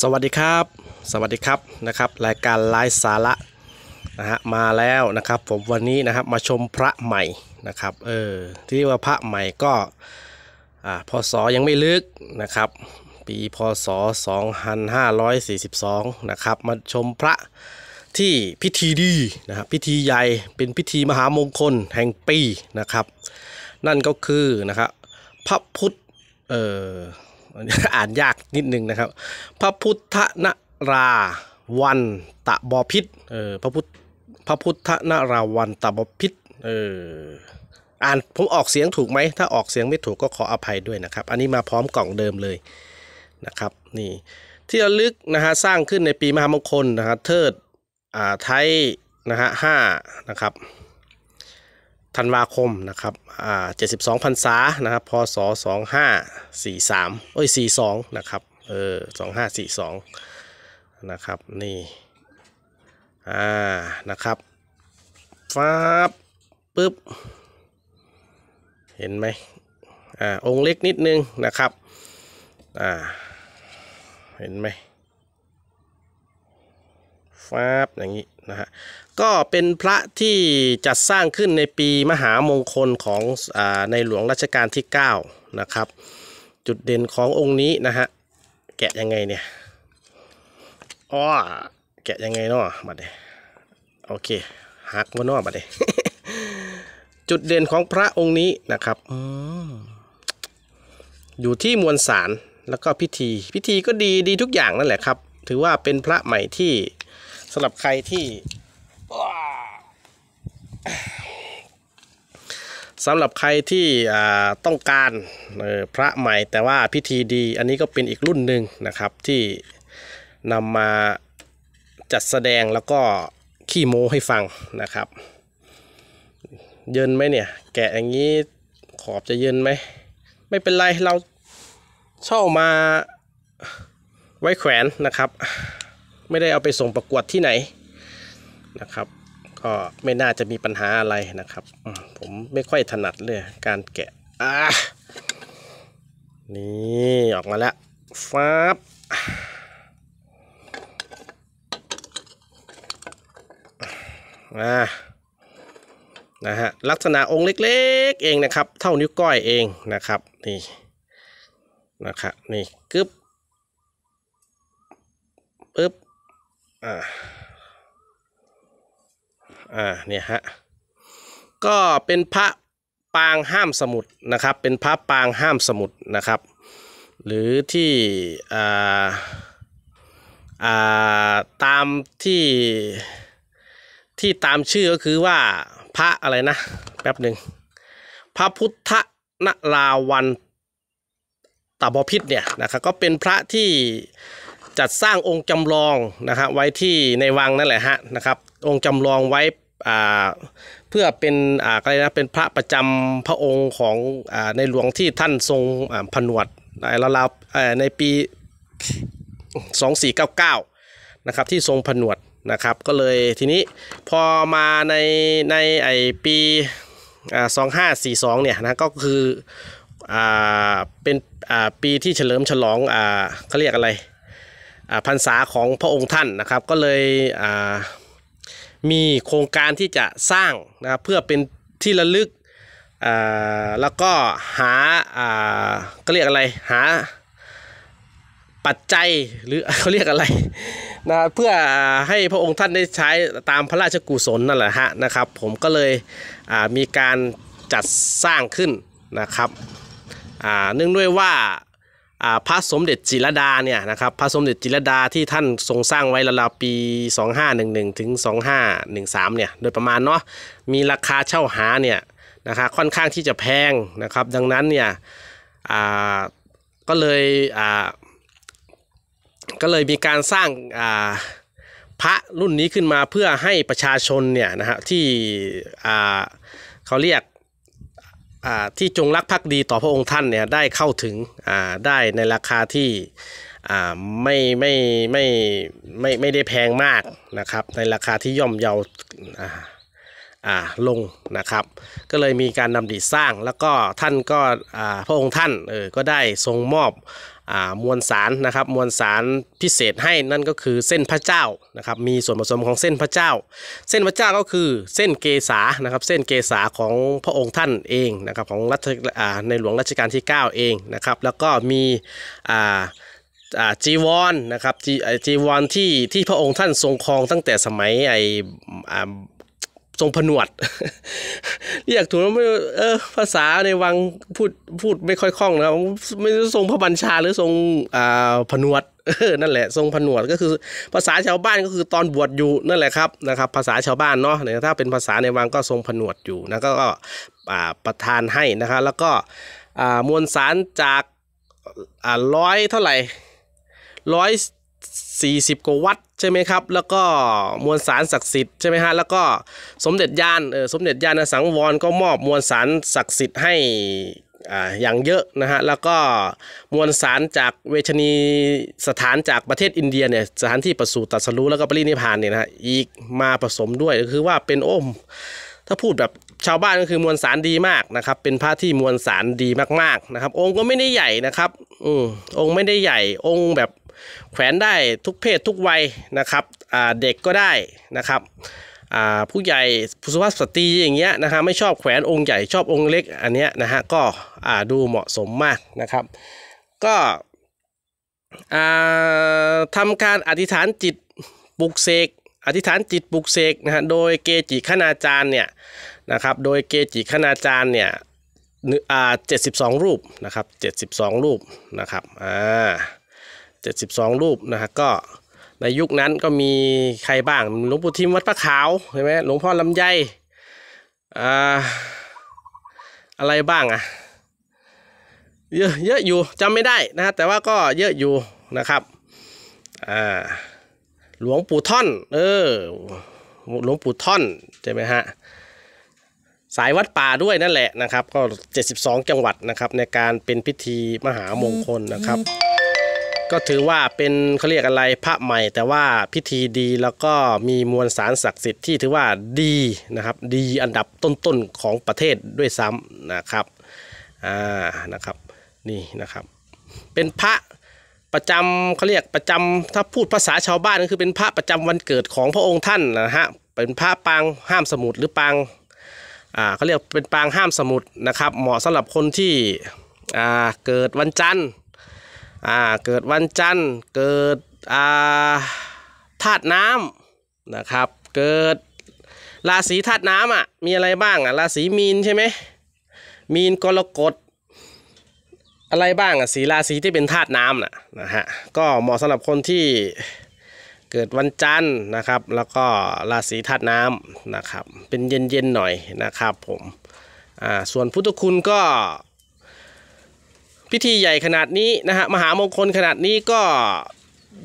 สวัสดีครับ สวัสดีครับนะครับ รายการไลฟ์สาระนะฮะมาแล้วนะครับ ผมวันนี้นะครับมาชมพระใหม่นะครับเออที่ว่าพระใหม่ก็อ่าพศยังไม่ลึกนะครับ ปีพศ2542นะครับมาชมพระที่พิธีดีนะครับพิธีใหญ่ เป็นพิธีมหามงคลแห่งปีนะครับ นั่นก็คือนะครับพระพุทธเอออ่านยากนิดนึงนะครับ พระพุทธนาราวันตะบอพิษเออพระพุทธ พระพุทธนาราวันตะบอพิษเออ อ่าน ผมออกเสียงถูกไหม ถ้าออกเสียงไม่ถูกก็ขออภัยด้วยนะครับ อันนี้มาพร้อมกล่องเดิมเลยนะครับ นี่ ที่ระลึกนะฮะ สร้างขึ้นในปีมหามงคลนะฮะเทิดอ่า ไทยนะฮะห้านะครับธันวาคม นะครับ อ่าเจ็ดสิบสองพรรษานะครับ พศสองห้าสี่สามเอ้ยสี่สองนะครับ เออสองห้าสี่สองนะครับ นี่ อ่า นะครับฟ้าปึ๊บ เห็นไหม อ่า องค์เล็กนิดนึงนะครับ อ่า เห็นไหมฟาบอย่างนี้นะฮะก็เป็นพระที่จัดสร้างขึ้นในปีมหามงคลของอในหลวงรัชกาลที่9นะครับจุดเด่นขององค์นี้นะฮะแกะยังไงเนี่ยอ้อแกะยังไงเนาะมาดเดโอเคหักบนนอมาดเดจุดเด่นของพระองค์นี้นะครับอยู่ที่มวลสารแล้วก็พิธี พิธีก็ดีดีทุกอย่างนั่นแหละครับ ถือว่าเป็นพระใหม่ที่สำหรับใครที่สำหรับใครที่ต้องการพระใหม่แต่ว่าพิธีดีอันนี้ก็เป็นอีกรุ่นหนึ่งนะครับ ที่นำมาจัดแสดงแล้วก็ขี้โม้ให้ฟังนะครับ เยินไหมเนี่ยแกะอย่างนี้ขอบจะเยินไหม ไม่เป็นไรเราเช่ามาไว้แขวนนะครับไม่ได้เอาไปส่งประกวดที่ไหนนะครับ ก็ไม่น่าจะมีปัญหาอะไรนะครับ ผมไม่ค่อยถนัดเลยการแกะ อ่ะนี่ออกมาแล้วฟาบ่ะนะฮะ ลักษณะองค์เล็กๆ เองนะครับ เท่านิ้วก้อยเองนะครับ นี่ นะครับ นี่กึบปึ๊บอ่าอ่าเนี่ยฮะก็เป็นพระปางห้ามสมุดนะครับ เป็นพระปางห้ามสมุดนะครับ หรือที่ อ่าอ่าตามที่ที่ตามชื่อก็คือว่าพระอะไรนะแป๊บหนึ่งพระพุทธนราวันตบพิษเนี่ยนะครับก็เป็นพระที่จัดสร้างองค์จำลองนะฮะไว้ที่ในวังนั่นแหละฮะนะครับ องค์จำลองไว้เพื่อเป็นอะไรนะเป็นพระประจำพระองค์ ของในหลวงที่ท่านทรงผนวดราวในปี 2499นะครับที่ทรงผนวดนะครับก็เลยทีนี้พอมาในในไอปี2542เนี่ยนะก็คือเป็นปีที่เฉลิมฉลองเขาเรียกอะไรพรรษาของพระองค์ท่านนะครับก็เลยมีโครงการที่จะสร้างนะเพื่อเป็นที่ระลึกแล้วก็หาก็เรียกอะไรหาปัจจัย หรือเขาเรียกอะไรนะเพื่อให้พระองค์ท่านได้ใช้ตามพระราชกุศลนั่นแหละฮะนะครับ ผมก็เลยมีการจัดสร้างขึ้นนะครับเนื่องด้วยว่าพระสมเด็จจิรดาเนี่ยนะครับพระสมเด็จจิรดาที่ท่านทรงสร้างไว้ราวๆปี 2511ถึง2513เนี่ยโดยประมาณเนาะมีราคาเช่าหาเนี่ยนะคะค่อนข้างที่จะแพงนะครับดังนั้นเนี่ยก็เลยก็เลยมีการสร้างพระรุ่นนี้ขึ้นมาเพื่อให้ประชาชนเนี่ยนะฮะที่เขาเรียกที่จงรักภักดีต่อพระองค์ท่านเนี่ยได้เข้าถึงได้ในราคาที่ไม่ไม่ไม่ไม่ไม่ได้แพงมากนะครับ ในราคาที่ย่อมเยาลงนะครับ ก็เลยมีการนำดีสร้าง แล้วก็ท่านก็พระองค์ท่านออก็ได้ทรงมอบมวลสารนะครับมวลสารพิเศษให้นั่นก็คือเส้นพระเจ้านะครับมีส่วนผสมของเส้นพระเจ้า เส้นพระเจ้าก็คือเส้นเกษานะครับเส้นเกษาของพระองค์ท่านเองนะครับของรัชในหลวงรัชกาลที่ 9 เองนะครับแล้วก็มีจีวรนนะครับจีจีวรที่ที่พระองค์ท่านทรงครองตั้งแต่สมัยไอทรงผนวด เรียกถูกวไม่เออภาษาในวังพูดพูดไม่ค่อยคล่องนะครับไม่รู้ทรงพระบัญชาหรือทรงอ่าผนวดนั่นแหละทรงผนวดก็คือภาษาชาวบ้านก็คือตอนบวชอยู่นั่นแหละครับนะครับ ภาษาชาวบ้านเนาะถ้าเป็นภาษาในวังก็ทรงผนวดอยู่นะก็ประทานให้นะครับแล้วก็มวลสารจากร้อยเท่าไหร่ร้อยสี่สิบกว่าวัตใช่ไหมครับ แล้วก็มวลสารศักดิ์สิทธิ์ใช่ไหมฮะแล้วก็สมเด็จยานเออสมเด็จยานสังวรก็มอบมวลสารศักดิ์สิทธิ์ให้อย่างเยอะนะฮะแล้วก็มวลสารจากเวชนีสถานจากประเทศอินเดียเนี่ยสถานที่ประสูติตัสรู้แล้วก็ปรินิพานเนี่ยนะฮะอีกมาผสมด้วยคือว่าเป็นโอ้มถ้าพูดแบบชาวบ้านก็คือมวลสารดีมากนะครับเป็นพระที่มวลสารดีมากๆนะครับองค์ก็ไม่ได้ใหญ่นะครับอืมองค์ไม่ได้ใหญ่องค์แบบแขวนได้ทุกเพศทุกวัยนะครับเด็กก็ได้นะครับผู้ใหญ่ผู้สุภาพสตรีอย่างเงี้ยนะฮะไม่ชอบแขวนองค์ใหญ่ชอบองค์เล็กอันเนี้ยนะฮะก็ดูเหมาะสมมากนะครับ ก็ทำการอธิษฐานจิตปลุกเสกอธิษฐานจิตปลุกเสกนะฮะโดยเกจิคณาจารย์เนี่ยนะครับโดยเกจิคณาจารย์เนี่ยเจ็ดสิบสองรูปนะครับเจ็ดสิบสองรูปนะครับอ่า72 รูปนะฮะก็ในยุคนั้นก็มีใครบ้าง หลวงปู่ทิมวัดพระขาวใช่ไหมหลวงพ่อลำไยอ่าอะไรบ้างอะเยอะเยอะอยู่จำไม่ได้นะฮะแต่ว่าก็เยอะอยู่นะครับอ่าหลวงปู่ท่อน เออหลวงปู่ท่อนใช่ไหมฮะสายวัดป่าด้วยนั่นแหละนะครับก็ 72 จังหวัดนะครับ ในการเป็นพิธีมหามงคลนะครับก็ถือว่าเป็นเขาเรียกอะไรพระใหม่ แต่ว่าพิธีดีแล้วก็มีมวลสารศักดิ์สิทธิ์ที่ถือว่าดีนะครับดีอันดับต้นๆของประเทศด้วยซ้ำนะครับอ่านะครับนี่นะครับ เป็นพระประจำเขาเรียกประจำถ้าพูดภาษาชาวบ้านก็คือเป็นพระประจำวันเกิดของพระองค์ท่านนะฮะเป็นพระปางห้ามสมุดหรือปางอ่าเขาเรียกเป็นปางห้ามสมุดนะครับ เหมาะสำหรับคนที่อ่าเกิดวันจันทร์่าเกิดวันจันทร์เกิดอ่าธาตุน้ำนะครับเกิดราศีธาตุน้ำอ่ะมีอะไรบ้างอ่ะราศีมีนใช่ไหมมีนกรกฎอะไรบ้างอ่ะสีราศีที่เป็นธาตุน้ำน่ะนะฮะก็เหมาะสำหรับคนที่เกิดวันจันทร์นะครับ แล้วก็ราศีธาตุน้ำนะครับเป็นเย็นๆหน่อยนะครับผมอ่าส่วนพุทธคุณก็พิธีใหญ่ขนาดนี้นะฮะมหามงคลขนาดนี้ก็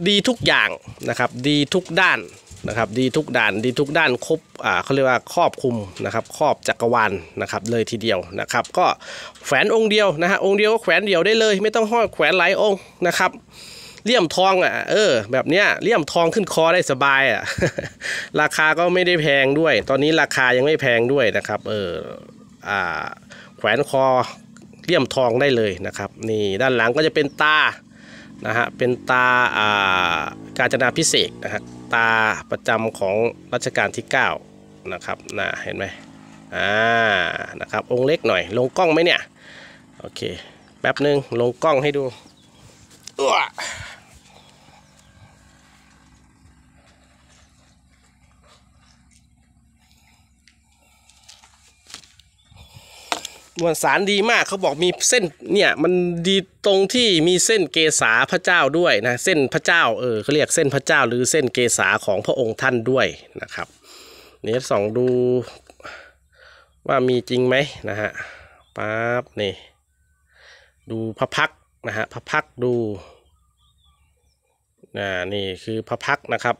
ดีทุกอย่างนะครับ ดีทุกด้านนะครับ ดีทุกด้านดีทุกด้านครบอ่าเขาเรียกว่าครอบคุมนะครับครอบจักรวาลนะครับ เลยทีเดียวนะครับ ก็แขวนองค์เดียวนะฮะองค์เดียวก็แขวนเดียวได้เลย ไม่ต้องห้อยแขวนหลายองค์นะครับเลี่ยมทองอ่ะเออแบบเนี้ยเลี่ยมทองขึ้นคอได้สบายอ่ะราคาก็ไม่ได้แพงด้วย ตอนนี้ราคายังไม่แพงด้วยนะครับเอออ่าแขวนคอเลี่ยมทองได้เลยนะครับนี่ด้านหลังก็จะเป็นตานะฮะเป็นตาอ่ากาจนาพิเศษนะฮะตาประจำของรัชกาลที่ 9 นะครับนะเห็นไหมอ่านะครับองค์เล็กหน่อย ลงกล้องไหมเนี่ยโอเคแป๊บหนึ่งลงกล้องให้ดูมวลสารดีมาก เขาบอกมีเส้น เนี่ย มันดีตรงที่มีเส้นเกษาพระเจ้าด้วยนะ เส้นพระเจ้าเออเขาเรียกเส้นพระเจ้าหรือเส้นเกษาของพระองค์ท่านด้วยนะครับเนี่ยส่องดูว่ามีจริงไหมนะฮะปั๊บนี่ ดูพระพักนะฮะพระพักดู นี่คือพระพักนะครับ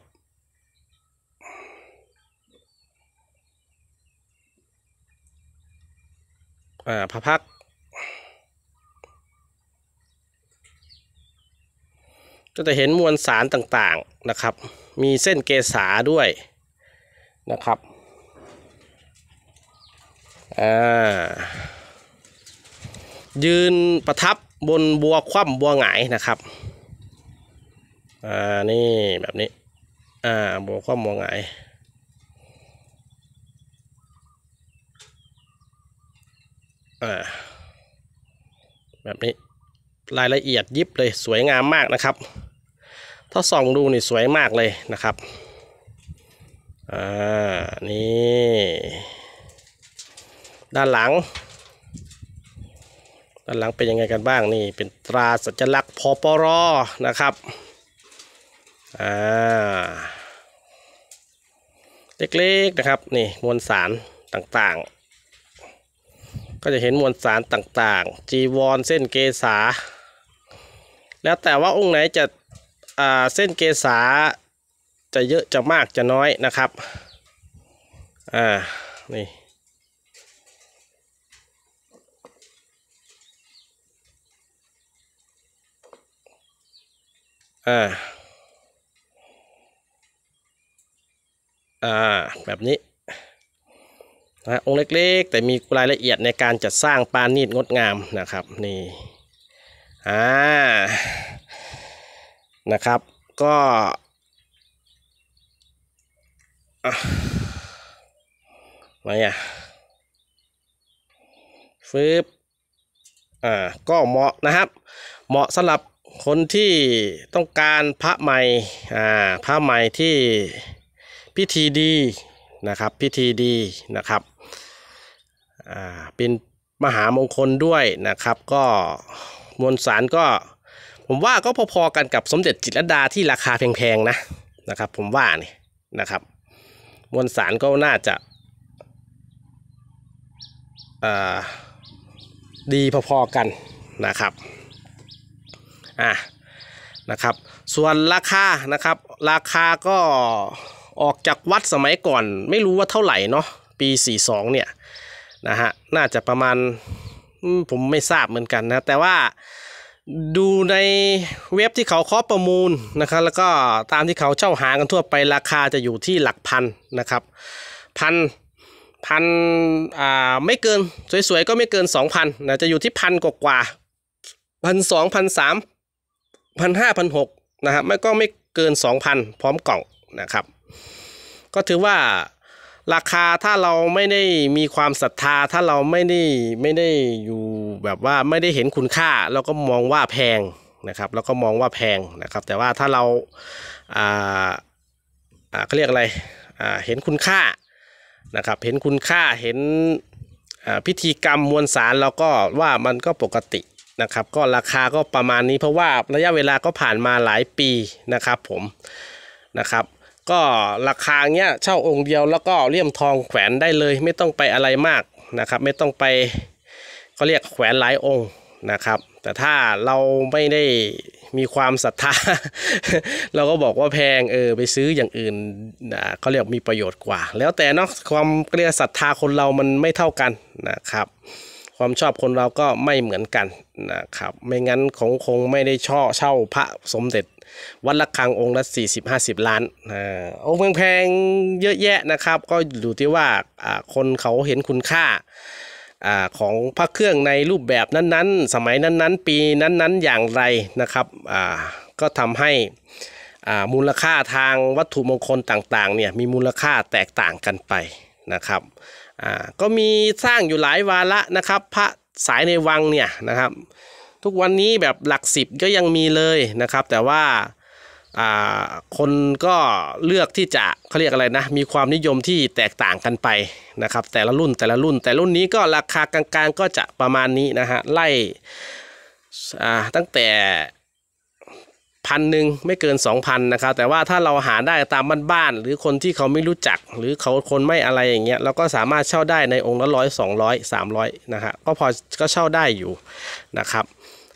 พระพัก ก็จะเห็นมวลสารต่างๆนะครับ มีเส้นเกษาด้วยนะครับยืนประทับบนบัวคว่ำบัวหงายนะครับ อ่า นี่ แบบนี้ อ่า บัวคว่ำบัวหงายอแบบนี้รายละเอียดยิบเลยสวยงามมากนะครับ ถ้าส่องดูนี่สวยมากเลยนะครับอ่านี่ ด้านหลัง ด้านหลังเป็นยังไงกันบ้างนี่ เป็นตราสัญลักษณ์พปรนะครับอ่าเล็กๆนะครับ นี่มวลสารต่างๆก็จะเห็นมวลสารต่าง ๆ จีวรเส้นเกษา แล้วแต่ว่าองค์ไหนจะเส้นเกษา จะเยอะ จะมาก จะน้อยนะครับ อ่า นี่ อ่า อ่า แบบนี้นะองค์เล็กๆ แต่มีรายละเอียดในการจัดสร้างปานีดงดงามนะครับนี่อ่า นะครับ ก็อะไรอ่ะฟืบอ่า ก็เหมาะนะครับเหมาะสำหรับคนที่ต้องการพระใหม่ อ่า พระใหม่ที่พิธีดีนะครับพิธีดีนะครับเป็นมหามงคลด้วยนะครับก็มวลสารก็ ผมว่าก็พอๆกันกับสมเด็จจิตรดาที่ราคาแพงๆนะนะครับผมว่านี่นะครับมวลสารก็น่าจะดีพอๆกันนะครับอ่ะนะครับ ส่วนราคานะครับราคาก็ออกจากวัดสมัยก่อนไม่รู้ว่าเท่าไหร่เนาะปี 42เนี่ยนะฮะน่าจะประมาณผมไม่ทราบเหมือนกันนะแต่ว่าดูในเว็บที่เขาเคาะประมูลนะครับแล้วก็ตามที่เขาเช่าหากันทั่วไปราคาจะอยู่ที่หลักพันนะครับพันพันอ่าไม่เกิน สวยๆ ก็ไม่เกิน 2,000นะจะอยู่ที่พันกว่าพันสองพันสามพันห้าพันหกนะครับไม่ก็ไม่เกิน 2,000 พร้อมกล่องนะครับก็ถือว่าราคาถ้าเราไม่ได้มีความศรัทธาถ้าเราไม่ได้ไม่ได้อยู่แบบว่าไม่ได้เห็นคุณค่า เราก็มองว่าแพงนะครับ แล้วก็มองว่าแพงนะครับ แต่ว่าถ้าเราอ่าอ่าเขาเรียกอะไรอ่าเห็นคุณค่านะครับ เห็นคุณค่าเห็นพิธีกรรมมวลสารเราก็ว่ามันก็ปกตินะครับ ก็ราคาก็ประมาณนี้เพราะว่าระยะเวลาก็ผ่านมาหลายปีนะครับผมนะครับก็ราคาเงี้ยเช่าองค์เดียวแล้วก็เลี่ยมทองแขวนได้เลยไม่ต้องไปอะไรมากนะครับ ไม่ต้องไปก็เรียกแขวนหลายองค์นะครับ แต่ถ้าเราไม่ได้มีความศรัทธา เราก็บอกว่าแพงเออไปซื้ออย่างอื่นนะเขาเรียกมีประโยชน์กว่า แล้วแต่เนาะความเรียกศรัทธาคนเรามันไม่เท่ากันนะครับ ความชอบคนเราก็ไม่เหมือนกันนะครับไม่งั้นคงคงไม่ได้ช่อเช่าพระสมเด็จวัดละคังองค์ละ40-50 ล้านองค์แพงๆเยอะแยะนะครับ ก็อยู่ที่ว่า คนเขาเห็นคุณค่าของพระเครื่องในรูปแบบนั้นๆ สมัยนั้นๆ ปีนั้นๆอย่างไรนะครับ ก็ทำให้มูลค่าทางวัตถุมงคลต่างๆเนี่ยมีมูลค่าแตกต่างกันไปนะครับก็มีสร้างอยู่หลายวาระนะครับพระสายในวังเนี่ยนะครับทุกวันนี้แบบหลักสิบก็ยังมีเลยนะครับ แต่ว่าคนก็เลือกที่จะเขาเรียกอะไรนะ มีความนิยมที่แตกต่างกันไปนะครับ แต่ละรุ่นแต่ละรุ่น แต่รุ่นนี้ก็ราคากลางๆ ก็จะประมาณนี้นะฮะไล่ตั้งแต่พันหนึ่งไม่เกิน2,000นะครับแต่ว่าถ้าเราหาได้ตามบ้านๆหรือคนที่เขาไม่รู้จัก หรือเขาคนไม่อะไรอย่างเงี้ยเราก็สามารถเช่าได้ในองค์ละร้อยสองร้อยสามร้อยนะฮะก็พอก็เช่าได้อยู่นะครับ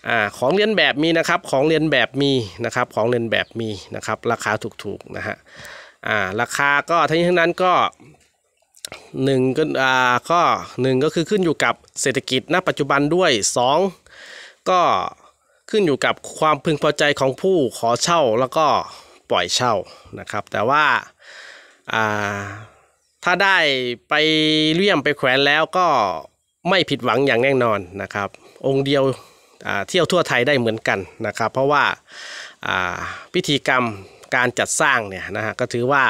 อ่าของเรียนแบบมีนะครับ ของเรียนแบบมีนะครับ ของเรียนแบบมีนะครับ ราคาถูกๆนะฮะ อ่า ราคาก็ทั้งนี้ทั้งนั้นก็หนึ่งก็อ่าก็หนึ่งก็คือขึ้นอยู่กับเศรษฐกิจณปัจจุบันด้วย 2 ก็ขึ้นอยู่กับความพึงพอใจของผู้ขอเช่าแล้วก็ปล่อยเช่านะครับ แต่ว่าอ่าถ้าได้ไปเลี่ยมไปแขวนแล้วก็ไม่ผิดหวังอย่างแน่นอนนะครับองค์เดียวเที่ยวทั่วไทยได้เหมือนกัน นะครับ เพราะว่าพิธีกรรมการจัดสร้างเนี่ยนะฮะก็ถือว่า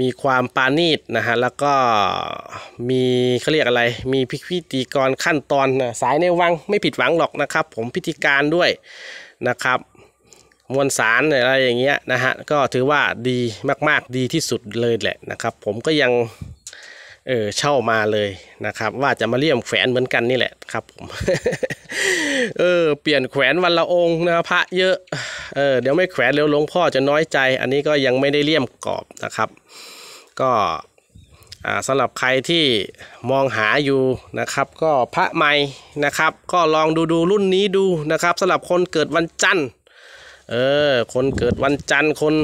มีความปานีตนะฮะแล้วก็มีเขาเรียกอะไรมีพิธีกรขั้นตอนสายในวังไม่ผิดหวังหรอกนะครับผมพิธีการด้วยนะครับ มวลสารอะไรอย่างเงี้ยนะฮะก็ถือว่าดีมาก ๆ ดีที่สุดเลยแหละนะครับผมก็ยังเออ เช่ามาเลยนะครับ ว่าจะมาเลี่ยมแขวนเหมือนกันนี่แหละครับผม เออ เปลี่ยนแขวนวันละองค์นะพระเยอะ เออเดี๋ยวไม่แขวนแล้วหลวงพ่อจะน้อยใจ อันนี้ก็ยังไม่ได้เลี่ยมกรอบนะครับ ก็อ่าสำหรับใครที่มองหาอยู่นะครับ ก็พระใหม่นะครับ ก็ลองดูดูรุ่นนี้ดูนะครับสำหรับคนเกิดวันจันทร์เออคนเกิดวันจันทร์คน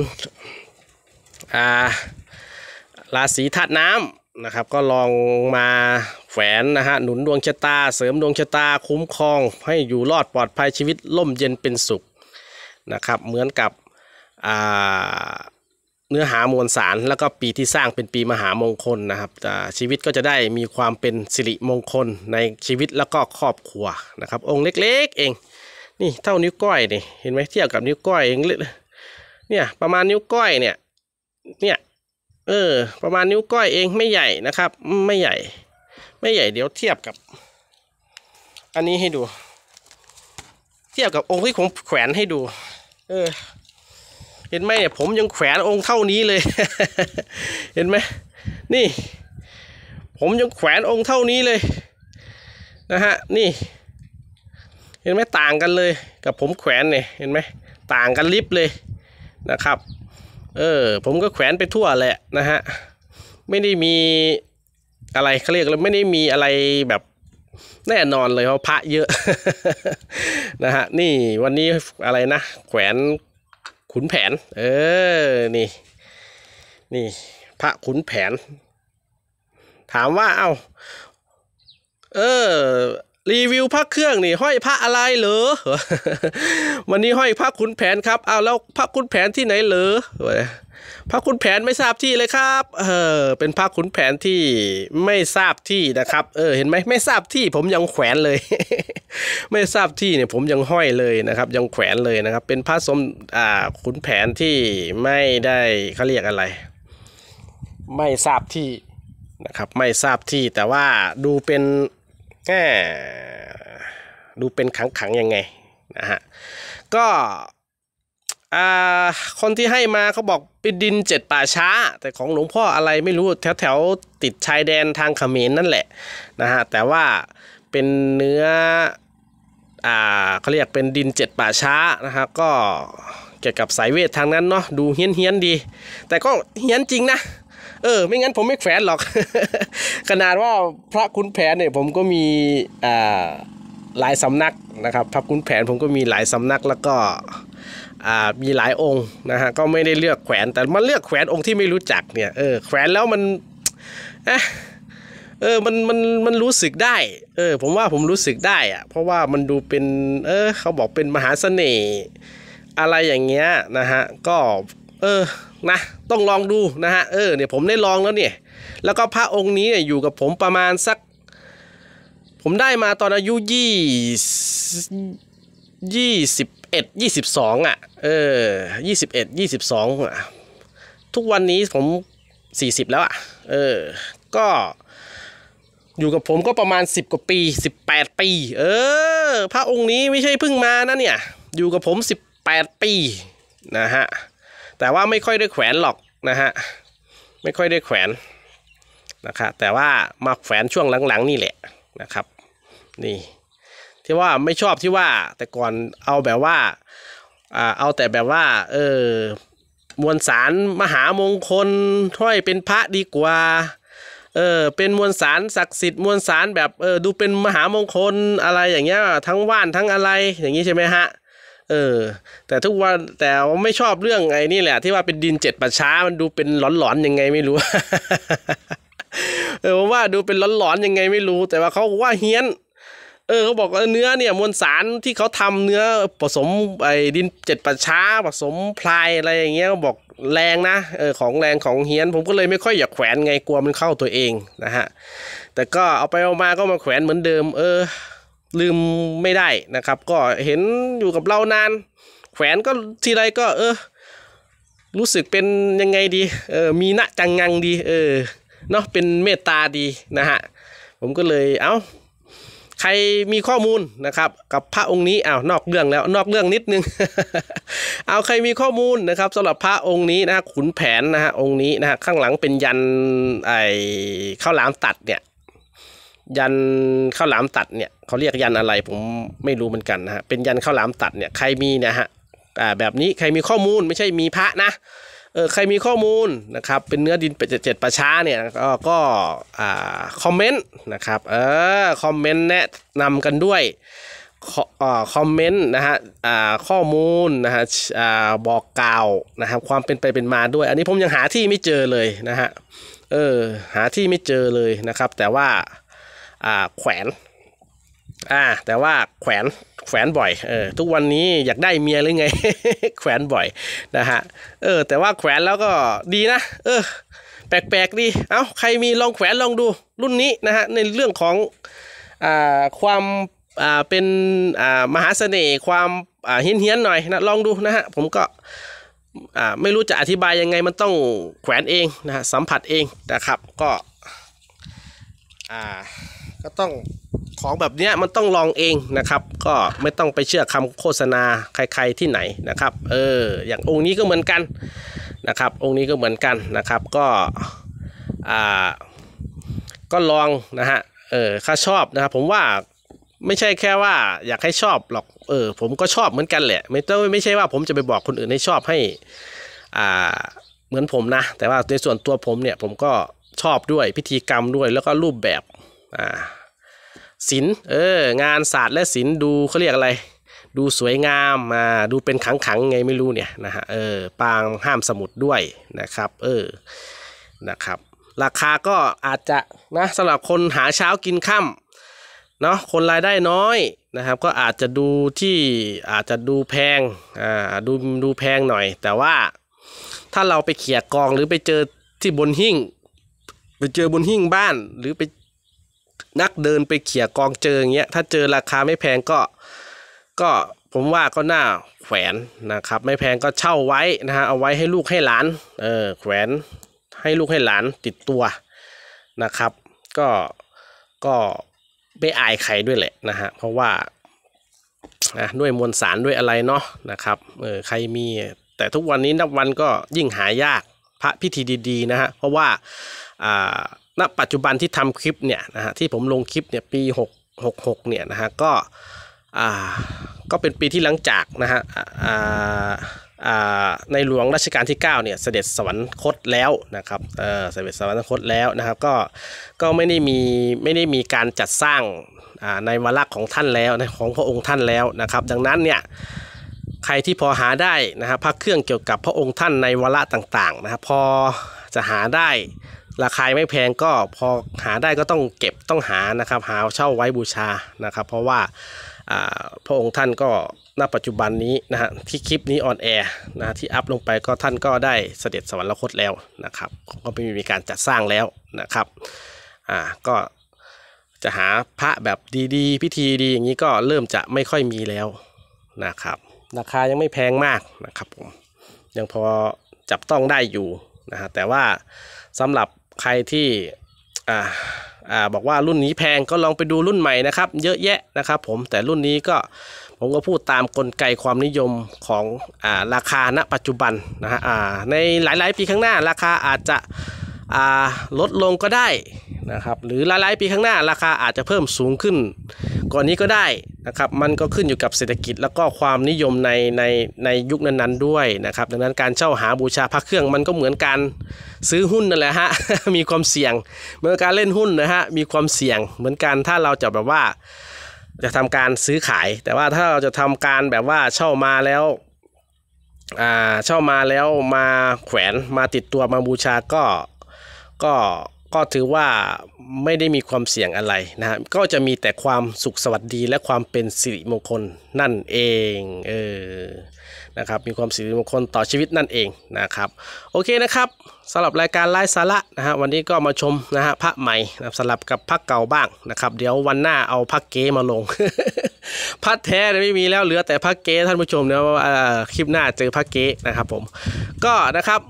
อ่าราศีธาตุน้ำนะครับก็ลองมาแฝนนะฮะหนุนดวงชะตาเสริมดวงชะตาคุ้มครอง ให้อยู่รอดปลอดภัยชีวิต ล่มเย็นเป็นสุขนะครับเหมือนกับเนื้อหามวลสารแล้วก็ปีที่สร้างเป็นปีมหามงคลนะครับชีวิตก็จะได้มีความเป็นสิริมงคลในชีวิตแล้วก็ครอบครัวนะครับองค์เล็กๆ เอง นี่เท่านิ้วก้อยนี่เห็นไหมเทียบกับนิ้วก้อยเองเนี่ยประมาณนิ้วก้อยเนี่ยเนี่ยเออประมาณนิ้วก้อยเองไม่ใหญ่นะครับ ไม่ใหญ่ ไม่ใหญ่เดี๋ยวเทียบกับ อันนี้ให้ดู เทียบกับองค์ที่ผมแขวนให้ดู เออเห็นไหมเนี่ยผมยังแขวนองค์เท่านี้เลย เห็นไหมนี่ ผมยังแขวนองค์เท่านี้เลย นะฮะ นี่ เห็นไหมต่างกันเลยกับผมแขวนเนี่ยเห็นไหมต่างกันลิบเลยนะครับเออผมก็แขวนไปทั่วแหละนะฮะไม่ได้มีอะไรเขาเรียกแล้วไม่ได้มีอะไรแบบแน่นอนเลยเพราะพระเยอะนะฮะนี่วันนี้อะไรนะแขวนขุนแผน เออนี่ นี่พระขุนแผน ถามว่า เอา้า เออรีวิวพระเครื่องนี่ห้อยพระอะไรเหรอวันนี้ห้อยพระขุนแผนครับ เอาแล้วพระขุนแผนที่ไหนเหรอพระขุนแผนไม่ทราบที่เลยครับเออเป็นพระขุนแผนที่ไม่ทราบที่นะครับ เออเห็นไหมไม่ทราบที่ผมยังแขวนเลย ไม่ทราบที่เนี่ยผมยังห้อยเลยนะครับ ยังแขวนเลยนะครับ เป็นพระสมอ่าขุนแผนที่ไม่ได้เขาเรียกอะไร ไม่ทราบที่นะครับ ไม่ทราบที่แต่ว่าดูเป็นก็ดูเป็นขังขังยังไง นะฮะ ก็คนที่ให้มาเขาบอกเป็นดินเจ็ดป่าช้า แต่ของหลวงพ่ออะไรไม่รู้แถวแถวติดชายแดนทางเขมรนนั่นแหละนะฮะแต่ว่าเป็นเนื้อ อ่าเขาเรียกเป็นดินเจ็ดป่าช้านะฮะก็เกี่ยวกับสายเวททางนั้นเนาะดูเฮี้ยนเฮียนดี แต่ก็เฮี้ยนจริงนะเออไม่งั้นผมไม่แขวนหรอกขนาดว่าพระคุณแผนเนี่ยผมก็มีอ่าหลายสำนักนะครับพระคุณแผนผมก็มีหลายสำนัก แล้วก็มีหลายองค์นะฮะก็ไม่ได้เลือกแขวน แต่มันเลือกแขวนองค์ที่ไม่รู้จักเนี่ย เออแขวนแล้วมันเออมันมันมันรู้สึกได้เออผมว่าผมรู้สึกได้อะเพราะว่ามันดูเป็น เออเขาบอกเป็นมหาเสน่ห์อะไรอย่างเงี้ยนะฮะก็เออ นะ ต้องลองดูนะฮะ เออ เนี่ยผมได้ลองแล้วเนี่ยแล้วก็พระองค์นี้เนี่ยอยู่กับผมประมาณสัก ผมได้มาตอนอายุยี่ยี่สิบเอ็ดยี่สิบสองอ่ะ เออยี่สิบเอ็ดยี่สิบสองอ่ะ ทุกวันนี้ผมสี่สิบแล้วอ่ะ เออ ก็ อยู่กับผมก็ประมาณ 10 กว่าปี 18 ปี เออ พระองค์นี้ไม่ใช่เพิ่งมานะเนี่ย อยู่กับผม 18 ปีนะฮะแต่ว่าไม่ค่อยได้แขวนหรอกนะฮะไม่ค่อยได้แขวนนะครับแต่ว่ามาแขวนช่วงหลังๆนี่แหละนะครับนี่ที่ว่าไม่ชอบที่ว่าแต่ก่อนเอาแบบว่าอเอาแต่แบบว่าเออมวลสารมหามงคลถ้อยเป็นพระดีกว่าเออเป็นมวลสารศักดิ์สิทธิ์มวลสารแบบเออดูเป็นมหามงคลอะไรอย่างเงี้ยทั้งว่านทั้งอะไรอย่างงี้ใช่ไหมฮะเออแต่ทุกวันแต่ไม่ชอบเรื่องไอ้นี่แหละที่ว่าเป็นดินเจ็ดประช้ามันดูเป็นหลอนๆยังไงไม่รู้ เออว่าดูเป็นหลอนๆ ยังไงไม่รู้ แต่ว่าเขาว่าเฮี้ยนเออเขาบอกว่าเนื้อเนี่ยมวลสารที่เขาทำเนื้อผสมไอ้ดินเจ็ดประช้าผสมพลายอะไรอย่างเงี้ยบอกแรงนะเออของแรงของเฮี้ยน ผมก็เลยไม่ค่อยอยากแขวนไงกลัวมันเข้าตัวเองนะฮะแต่ก็เอาไปเอามาก็มาแขวนเหมือนเดิม เออลืมไม่ได้นะครับ ก็เห็นอยู่กับเรานาน แขวนก็ทีไรก็ เออ รู้สึกเป็นยังไงดีเออมีณจังงังดี เออเนาะเป็นเมตตาดีนะฮะผมก็เลยเอา้าใครมีข้อมูลนะครับ กับพระองค์นี้อ้าวนอกเรื่องแล้วนอกเรื่องนิดนึงเอาใครมีข้อมูลนะครับ สำหรับพระองค์นี้นะฮะขุนแผนนะฮะองค์นี้นะฮะข้างหลังเป็นยันไอข้าวหลามตัดเนี่ยยันข้าวหลามตัดเนี่ยเขาเรียกยันอะไรผมไม่รู้เหมือนกันนะฮะ เป็นยันข้าวหลามตัดเนี่ย ใครมีนะฮะ่แบบนี้ใครมีข้อมูลไม่ใช่มีพระนะ เออ ใครมีข้อมูลนะครับ เป็นเนื้อดินเป็ดเจ็ดประช้าเนี่ย ก็ ก็ อ่า คอมเมนต์นะครับ เออ คอมเมนต์แนะนำกันด้วยคอมเมนต์นะฮะข้อมูลนะฮะบอกกล่าวนะครับ ความเป็นไปเป็นมาด้วย อันนี้ผมยังหาที่ไม่เจอเลยนะฮะ เออ หาที่ไม่เจอเลยนะครับ แต่ว่าแขวนอ่าแต่ว่าแขวนแขวนบ่อยเออทุกวันนี้อยากได้เมียหรือไงแขวนบ่อยนะฮะเออแต่ว่าแขวนแล้วก็ดีนะ เออแปลกๆดีเอ้าใครมีลองแขวนลองดู รุ่นนี้นะฮะ ในเรื่องของ อ่า ความอ่าเป็นอ่ามหาเสน่ห์ความ อ่าเฮี้ยนๆหน่อยนะลองดูนะฮะ ผมก็อ่าไม่รู้จะอธิบายยังไงมันต้องแขวนเองนะฮะสัมผัสเองนะครับก็อ่าก็ต้องของแบบนี้มันต้องลองเองนะครับ ก็ไม่ต้องไปเชื่อคำโฆษณาใครๆที่ไหนนะครับเอออย่างองค์นี้ก็เหมือนกันนะครับ องค์นี้ก็เหมือนกันนะครับ ก็อ่าก็ลองนะฮะเออข้าชอบนะครับผมว่าไม่ใช่แค่ว่า อยากให้ชอบหรอกเออผมก็ชอบเหมือนกันแหละไม่ต้องไม่ใช่ว่าผมจะไปบอกคนอื่นให้ชอบให้อ่าเหมือนผมนะแต่ว่าในส่วนตัวผมเนี่ยผมก็ชอบด้วยพิธีกรรมด้วย แล้วก็รูปแบบอ่าศิลป์เออ งานศาสตร์และศิลป์ดูเขาเรียกอะไร ดูสวยงามมาดูเป็นขังขังไงไม่รู้เนี่ยนะฮะ เออ ปางห้ามสมุดด้วยนะครับ เออ นะครับ ราคาก็อาจจะนะสำหรับคนหาเช้ากินค่ำเนาะคนรายได้น้อยนะครับก็อาจจะดูที่อาจจะดูแพง อ่า ดูดูแพงหน่อย แต่ว่าถ้าเราไปเขี่ยกองหรือไปเจอที่บนหิ้งไปเจอบนหิ้งบ้านหรือไปนักเดินไปเขี่ยกองเจออย่างเงี้ยถ้าเจอราคาไม่แพงก็ก็ผมว่าก็น่าแขวนนะครับไม่แพงก็เช่าไว้นะฮะเอาไว้ให้ลูกให้หลานเออแขวนให้ลูกให้หลานติดตัวนะครับ ก็ก็ไม่อายใครด้วยแหละนะฮะเพราะว่านะด้วยมวลสารด้วยอะไรเนาะนะครับเออใครมีแต่ทุกวันนี้นับวันก็ยิ่งหายากพระพิธีดีๆนะฮะเพราะว่าอ่าณปัจจุบันที่ทำคลิปเนี่ยนะฮะที่ผมลงคลิปเนี่ยปี 6 6 6เนี่ยนะฮะก็อ่าก็เป็นปีที่หลังจากนะฮะอ่าอ่าในหลวงรัชกาลที่9เนี่ยเสด็จสวรรคตแล้วนะครับเออเสด็จสวรรคตแล้วนะครับก็ก็ไม่ได้มีไม่ได้มีการจัดสร้างอ่าในวาระของท่านแล้วในของพระองค์ท่านแล้วนะครับดังนั้นเนี่ยใครที่พอหาได้นะครับพระเครื่องเกี่ยวกับพระองค์ท่านในวาระต่างๆนะครับพอจะหาได้ราคาไม่แพงก็พอหาได้ก็ต้องเก็บต้องหานะครับหาเช่าไว้บูชานะครับเพราะว่าพระองค์ท่านก็ณปัจจุบันนี้นะฮะที่คลิปนี้ออนแอร์นะที่อัพลงไปก็ท่านก็ได้เสด็จสวรรคตแล้วนะครับก็ไม่มีการจัดสร้างแล้วนะครับอ่าก็จะหาพระแบบดีๆ พิธีดีอย่างนี้ก็เริ่มจะไม่ค่อยมีแล้วนะครับราคายังไม่แพงมากนะครับผมยังพอจับต้องได้อยู่นะฮะแต่ว่าสำหรับใครที่อ่าอ่าบอกว่ารุ่นนี้แพงก็ลองไปดูรุ่นใหม่นะครับเยอะแยะนะครับผม แต่รุ่นนี้ก็ผมก็พูดตามกลไกความนิยมของอ่าราคาณปัจจุบันนะฮะอ่าในหลาย ๆ ปีข้างหน้าราคาอาจจะอ่าลดลงก็ได้นะครับหรือหลาย ๆ ปี ข้าง หน้าราคา อาจจะเพิ่มสูงขึ้น ก่อนนี้ก็ได้นะครับมันก็ขึ้นอยู่กับเศรษฐกิจแล้วก็ความนิยมใน ใน ในยุคนั้น ๆ ด้วยนะครับ ดังนั้นการเช่าหาบูชาพระเครื่องมันก็เหมือนการซื้อหุ้น นั่นแหละฮะ มีความเสี่ยงเหมือนการเล่นหุ้นนะฮะมีความเสี่ยงเหมือนกันถ้าเราจะแบบว่าจะทำการซื้อขาย แต่ว่าถ้าเราจะทำการแบบว่าเช่ามาแล้วอ่าเช่ามาแล้วมาแขวนมาติดตัวมาบูชาก็ก็ก็ถือว่าไม่ได้มีความเสี่ยงอะไรนะฮะ ก็จะมีแต่ความสุขสวัสดีและความเป็นสิริมงคลนั่นเองเออนะครับมีความสิริมงคลต่อชีวิตนั่นเองนะครับ โอเคนะครับสำหรับรายการไลฟ์สาระนะฮะวันนี้ก็มาชมนะฮะพระใหม่นะสลับกับพระเก่าบ้างนะครับ เดี๋ยววันหน้าเอาพระเก๋มาลงพระแท้ไม่มีแล้วเหลือแต่พระเก๋ท่านผู้ชมเนี่ยคลิปหน้าเจอพระเก๋นะครับผมก็นะครับ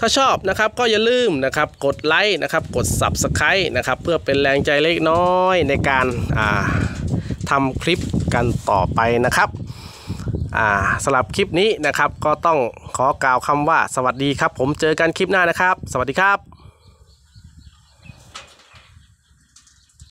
ถ้าชอบนะครับก็อย่าลืมนะครับกดไลค์นะครับ กด s u b สไครต์นะครับเพื่อเป็นแรงใจเล็กน้อยในการทำคลิปกันต่อไปนะครับสำหรับคลิปนี้นะครับก็ต้องขอกล่าวคำว่าสวัสดีครับผมเจอกันคลิปหน้านะครับสวัสดีครับ